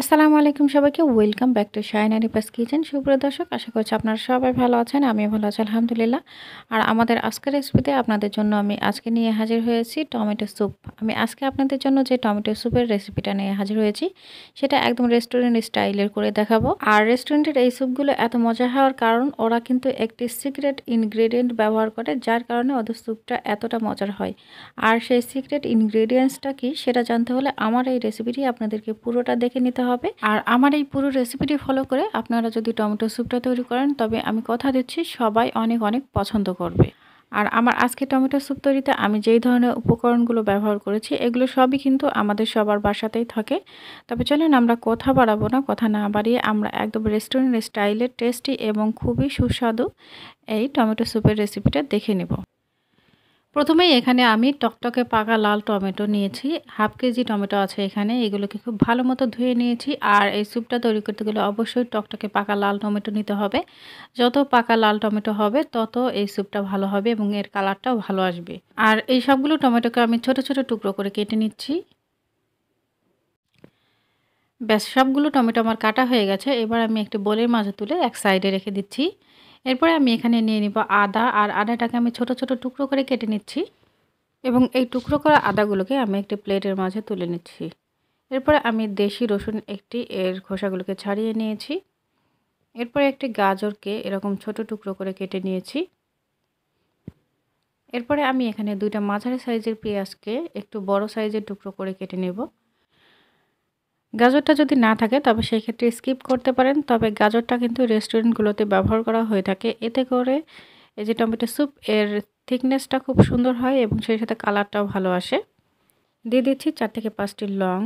আসসালামু আলাইকুম সবাইকে welcome back to shine pass kitchen সুপ্রিয় দর্শক আশা করছি আপনারা সবাই ভালো আছেন আমি ভালো আছি আলহামদুলিল্লাহ আর আমাদের আজকের রেসিপিতে আপনাদের জন্য আমি আজকে নিয়ে হাজির হয়েছি টমেটো স্যুপ আমি আজকে আপনাদের জন্য যে টমেটো স্যুপের রেসিপিটা নিয়ে হাজির হয়েছি সেটা একদম রেস্টুরেন্ট স্টাইলের করে দেখাবো আর রেস্টুরেন্টের এই স্যুপগুলো এত মজা হওয়ার কারণ ওরা কিন্তু একটি সিক্রেট ইনগ্রেডিয়েন্ট ব্যবহার করে যার কারণে ওদের স্যুপটা এতটা মজার হয় আর সেই সিক্রেট ইনগ্রেডিয়েন্টসটা কি সেটা জানতে হলে আমার এই রেসিপিটি আপনাদেরকে পুরোটা দেখে নিতে হবে হবে আর আমার এই পুরো রেসিপিটি ফলো করে আপনারা যদি টমেটো স্যুপটা তৈরি করেন তবে আমি কথা দিচ্ছি সবাই অনেক অনেক পছন্দ করবে আর আমার আজকে টমেটো স্যুপ তৈরিতে আমি যেই ধরনের উপকরণগুলো ব্যবহার করেছি এগুলো সবই কিন্তু আমাদের সবার বাসাতেই থাকে তবে চলেন আমরা কথা বাড়াবো না কথা না বাড়িয়ে আমরা একদম রেস্টুরেন্ট স্টাইলে টেস্টি এবং খুবই সুস্বাদু এই টমেটো স্যুপের রেসিপিটা দেখে নেব প্রথমেই এখানে আমি টকটকে পাকা লাল টমেটো নিয়েছি হাফ কেজি টমেটো আছে এখানে এগুলোকে খুব ভালো মতো ধুয়ে নিয়েছি আর এই স্যুপটা তৈরি করতে গেলে অবশ্যই টকটকে পাকা লাল টমেটো নিতে হবে যত পাকা লাল টমেটো হবে তত এই স্যুপটা ভালো হবে এবং এর কালারটাও ভালো আসবে আর এই সবগুলো টমেটোকে আমি ছোট ছোট টুকরো করে কেটে নিচ্ছি ব্যাস সবগুলো টমেটো আমার কাটা হয়ে গেছে এবার আমি একটি বোলের মাঝে তুলে এক সাইডে রেখে দিচ্ছি এরপরে আমি এখানে নিয়ে নিব আদা আর আদাটাকে আমি ছোট ছোট টুকরো করে কেটে নিচ্ছি এবং এই টুকরো করা আদাগুলোকে আমি একটি প্লেটের মাঝে তুলে নিচ্ছি এরপরে আমি দেশি রসুন একটি এর খোসাগুলোকে ছাড়িয়ে নিয়েছি এরপরে একটি গাজরকে এরকম ছোট টুকরো করে কেটে নিয়েছি এরপরে আমি এখানে দুইটা মাঝারি সাইজের পেঁয়াজকে একটু বড় সাইজের টুকরো করে কেটে নেব গাজরটা যদি না থাকে তবে সেই ক্ষেত্রে স্কিপ করতে পারেন তবে গাজরটা কিন্তু রেস্টুরেন্টগুলোতে ব্যবহার করা হয়ে থাকে এতে করে এই যে টমেটো স্যুপ এর থিকনেসটা খুব সুন্দর হয় এবং সেই সাথে কালারটাও ভালো আসে দিয়ে দিচ্ছি চার থেকে পাঁচটি লং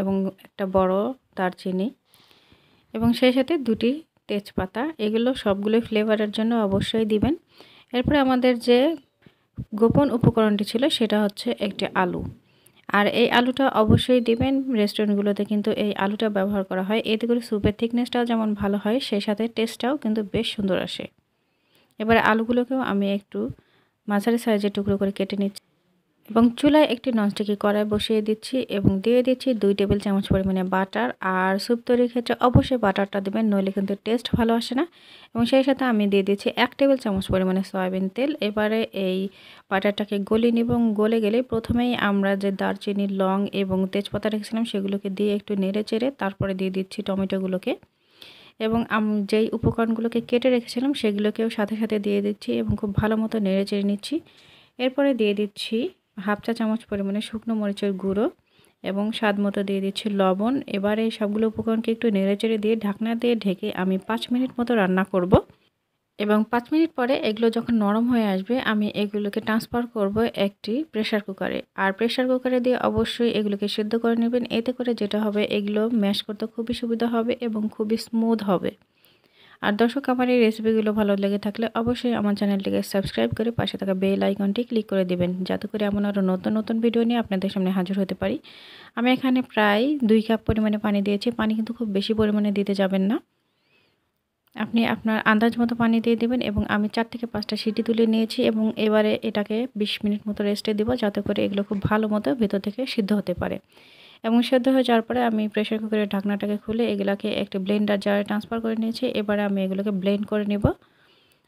এবং একটা বড় দারচিনি এবং সেই সাথে দুটি তেজপাতা এগুলো সবগুলোই ফ্লেভারের জন্য অবশ্যই দিবেন এরপরে আমাদের যে গোপন উপকরণটি ছিল সেটা হচ্ছে একটি আলু আর এই আলুটা অবশ্যই দিবেন রেস্টুরেন্টগুলোতে কিন্তু এই আলুটা ব্যবহার করা হয় এতে করে স্যুপের থিকনেসটাও যেমন ভালো হয় সেই সাথে টেস্টটাও কিন্তু বেশ সুন্দর আসে এবারে আলুগুলোকেও আমি একটু মাঝারি সাইজের টুকরো করে কেটে নিচ্ছি এবং চুলায় একটি ননস্টিকি কড়াই বসিয়ে দিচ্ছি এবং দিয়ে দিচ্ছি দুই টেবিল চামচ পরিমাণে বাটার আর স্যুপ তৈরির ক্ষেত্রে অবশ্যই বাটারটা দেবেন নইলে কিন্তু টেস্ট ভালো আসে না এবং সেই সাথে আমি দিয়ে দিচ্ছি এক টেবিল চামচ পরিমাণে সয়াবিন তেল এবারে এই বাটারটাকে গলি নিব এবং গলে গেলে প্রথমেই আমরা যে দারচিনি লং এবং তেজপাতা রেখেছিলাম সেগুলোকে দিয়ে একটু নেড়ে চেড়ে তারপরে দিয়ে দিচ্ছি টমেটোগুলোকে এবং আমি যেই উপকরণগুলোকে কেটে রেখেছিলাম সেগুলোকেও সাথে সাথে দিয়ে দিচ্ছি এবং খুব ভালো মতো নেড়ে চেড়ে নিচ্ছি এরপরে দিয়ে দিচ্ছি হাফ চা চামচ পরিমাণে শুকনো মরিচের গুঁড়ো এবং স্বাদ মতো দিয়ে দিচ্ছি লবণ এবারে সবগুলো উপকরণকে একটু নেড়েচেড়ে দিয়ে ঢাকনা দিয়ে ঢেকে আমি পাঁচ মিনিট মতো রান্না করব এবং পাঁচ মিনিট পরে এগুলো যখন নরম হয়ে আসবে আমি এগুলোকে ট্রান্সফার করব একটি প্রেশার কুকারে আর প্রেশার কুকারে দিয়ে অবশ্যই এগুলোকে সিদ্ধ করে নেবেন এতে করে যেটা হবে এগুলো ম্যাশ করতে খুবই সুবিধা হবে এবং খুবই স্মুথ হবে আর দর্শক আমার এই রেসিপিগুলো ভালো লেগে থাকলে অবশ্যই আমার চ্যানেলটিকে সাবস্ক্রাইব করে পাশে থাকা বেল আইকনটি ক্লিক করে দেবেন যাতে করে এমন আরও নতুন নতুন ভিডিও নিয়ে আপনাদের সামনে হাজির হতে পারি আমি এখানে প্রায় দুই কাপ পরিমাণে পানি দিয়েছি পানি কিন্তু খুব বেশি পরিমাণে দিতে যাবেন না আপনি আপনার আন্দাজ মতো পানি দিয়ে দেবেন এবং আমি চার থেকে পাঁচটা সিটি তুলে নিয়েছি এবং এবারে এটাকে ২০ মিনিট মতো রেস্টে দেবো যাতে করে এগুলো খুব ভালো মতো ভেতর থেকে সিদ্ধ হতে পারে এবং সেদ্ধ হয়ে যাওয়ার পরে আমি প্রেশার কুকারের ঢাকনাটাকে খুলে এগুলোকে একটি ব্লেন্ডার জারে ট্রান্সফার করে নিয়েছি এবারে আমি এগুলোকে ব্লেন্ড করে নেব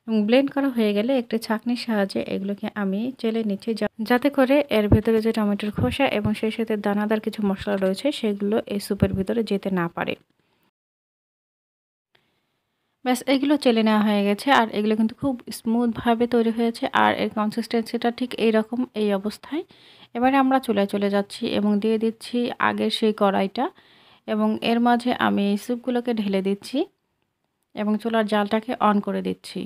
এবং ব্লেন্ড করা হয়ে গেলে একটি ছাঁকনির সাহায্যে এগুলোকে আমি চেলে নিচ্ছি যাতে করে এর ভেতরে যে টমেটোর খোসা এবং সেই সাথে দানাদার কিছু মশলা রয়েছে সেগুলো এই স্যুপের ভিতরে যেতে না পারে ব্যাস এগুলো চেলে নেওয়া হয়ে গেছে আর এগুলো কিন্তু খুব স্মুথভাবে তৈরি হয়েছে আর এর কনসিস্টেন্সিটা ঠিক এই রকম এই অবস্থায় এবারে আমরা চুলায় চলে যাচ্ছি এবং দিয়ে দিচ্ছি আগের সেই কড়াইটা এবং এর মাঝে আমি স্যুপগুলোকে ঢেলে দিচ্ছি এবং চুলার জালটাকে অন করে দিচ্ছি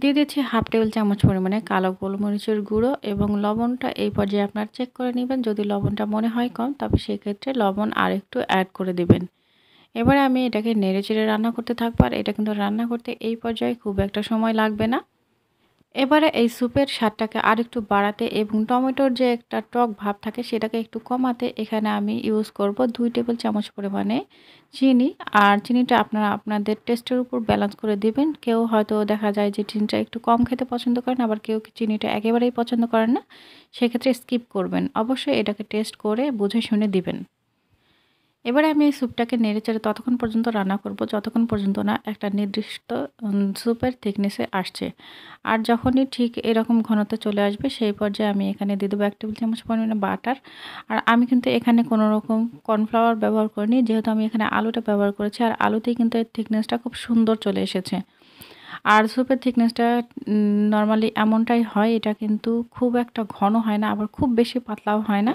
দিয়ে দিচ্ছি হাফ টেবিল চামচ পরিমাণে কালো গোলমরিচের গুঁড়ো এবং লবণটা এই পর্যায়ে আপনার চেক করে নেবেন যদি লবণটা মনে হয় কম তবে সেক্ষেত্রে লবণ আর একটু অ্যাড করে দেবেন এবারে আমি এটাকে নেড়ে চেড়ে রান্না করতে থাকবো আর এটা কিন্তু রান্না করতে এই পর্যায়ে খুব একটা সময় লাগবে না এবারে এই স্যুপের স্বাদটাকে আরেকটু বাড়াতে এবং টমেটোর যে একটা টক ভাব থাকে সেটাকে একটু কমাতে এখানে আমি ইউজ করব দুই টেবিল চামচ পরিমাণে চিনি আর চিনিটা আপনারা আপনাদের টেস্টের উপর ব্যালেন্স করে দিবেন কেউ হয়তো দেখা যায় যে চিনিটা একটু কম খেতে পছন্দ করেন আবার কেউ চিনিটা একেবারেই পছন্দ করেন না সেক্ষেত্রে স্কিপ করবেন অবশ্যই এটাকে টেস্ট করে বুঝে শুনে দিবেন এবারে আমি এই স্যুপটাকে নেড়ে চেড়ে ততক্ষণ পর্যন্ত রান্না করব যতক্ষণ পর্যন্ত না একটা নির্দিষ্ট স্যুপের থিকনেসে আসছে আর যখনই ঠিক এরকম ঘনতে চলে আসবে সেই পর্যায়ে আমি এখানে দিয়ে দেবো এক টেবিল চামচ পরিমাণে বাটার আর আমি কিন্তু এখানে কোনো রকম কর্নফ্লাওয়ার ব্যবহার করিনি যেহেতু আমি এখানে আলুটা ব্যবহার করেছি আর আলুতেই কিন্তু এর থিকনেসটা খুব সুন্দর চলে এসেছে আর স্যুপের থিকনেসটা নর্মালি এমনটাই হয় এটা কিন্তু খুব একটা ঘন হয় না আবার খুব বেশি পাতলাও হয় না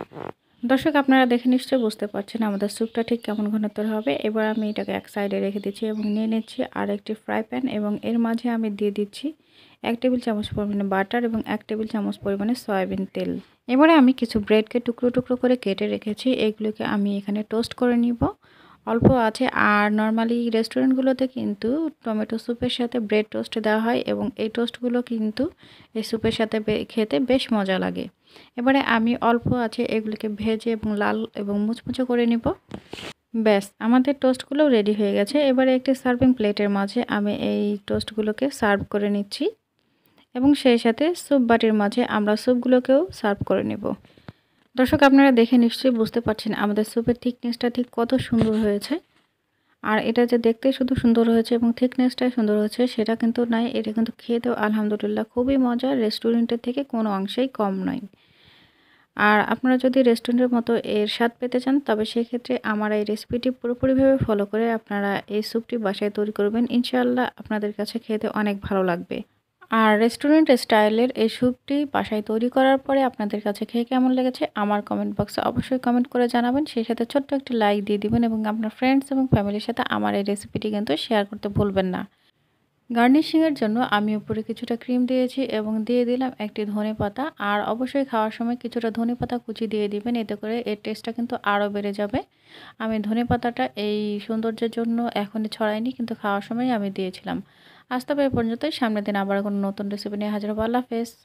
দর্শক আপনারা দেখে নিশ্চয়ই বুঝতে পারছেন আমাদের স্যুপটা ঠিক কেমন ঘনত্বর হবে এবার আমি এটাকে এক সাইডে রেখে দিচ্ছি এবং নিয়ে নিচ্ছি আর একটি ফ্রাই প্যান এবং এর মাঝে আমি দিয়ে দিচ্ছি এক টেবিল চামচ পরিমাণে বাটার এবং এক টেবিল চামচ পরিমাণে সয়াবিন তেল এবারে আমি কিছু ব্রেডকে টুকরো টুকরো করে কেটে রেখেছি এগুলোকে আমি এখানে টোস্ট করে নিব অল্প আছে আর নর্মালি রেস্টুরেন্টগুলোতে কিন্তু টমেটো স্যুপের সাথে ব্রেড টোস্ট দেওয়া হয় এবং এই টোস্টগুলো কিন্তু এই স্যুপের সাথে খেতে বেশ মজা লাগে এবারে আমি অল্প আছে এগুলিকে ভেজে এবং লাল এবং মুচমুচো করে নিব ব্যাস আমাদের টোস্টগুলো রেডি হয়ে গেছে এবারে একটি সার্ভিং প্লেটের মাঝে আমি এই টোস্টগুলোকে সার্ভ করে নিচ্ছি এবং সেই সাথে স্যুপ বাটির মাঝে আমরা স্যুপগুলোকেও সার্ভ করে নেব দর্শক আপনারা দেখে নিশ্চয়ই বুঝতে পারছেন আমাদের স্যুপের থিকনেসটা ঠিক কত সুন্দর হয়েছে আর এটা যে দেখতে শুধু সুন্দর হয়েছে এবং থিকনেসটাই সুন্দর হয়েছে সেটা কিন্তু নয় এটা কিন্তু খেতেও আলহামদুলিল্লাহ খুবই মজার রেস্টুরেন্টের থেকে কোনো অংশেই কম নয় আর আপনারা যদি রেস্টুরেন্টের মতো এর স্বাদ পেতে চান তবে সেক্ষেত্রে আমার এই রেসিপিটি পুরোপুরিভাবে ফলো করে আপনারা এই স্যুপটি বাসায় তৈরি করবেন ইনশাআল্লাহ আপনাদের কাছে খেতে অনেক ভালো লাগবে আর রেস্টুরেন্ট স্টাইলের এই স্যুপটি বাসায় তৈরি করার পরে আপনাদের কাছে খেয়ে কেমন লেগেছে আমার কমেন্ট বক্সে অবশ্যই কমেন্ট করে জানাবেন সেই সাথে ছোট্ট একটি লাইক দিয়ে দিবেন এবং আপনার ফ্রেন্ডস এবং ফ্যামিলির সাথে আমার এই রেসিপিটি কিন্তু শেয়ার করতে ভুলবেন না গার্নিশিংয়ের জন্য আমি উপরে কিছুটা ক্রিম দিয়েছি এবং দিয়ে দিলাম একটি ধনে পাতা আর অবশ্যই খাওয়ার সময় কিছুটা ধনে পাতা কুচি দিয়ে দিবেন এতে করে এর টেস্টটা কিন্তু আরও বেড়ে যাবে আমি ধনে পাতাটা এই সৌন্দর্যের জন্য এখনই ছড়াইনি কিন্তু খাওয়ার সময় আমি দিয়েছিলাম আস্তে তবে পর্যন্তই সামনের দিন আবার কোনো নতুন রেসিপি নিয়ে হাজির হবো আল্লাহ হাফেজ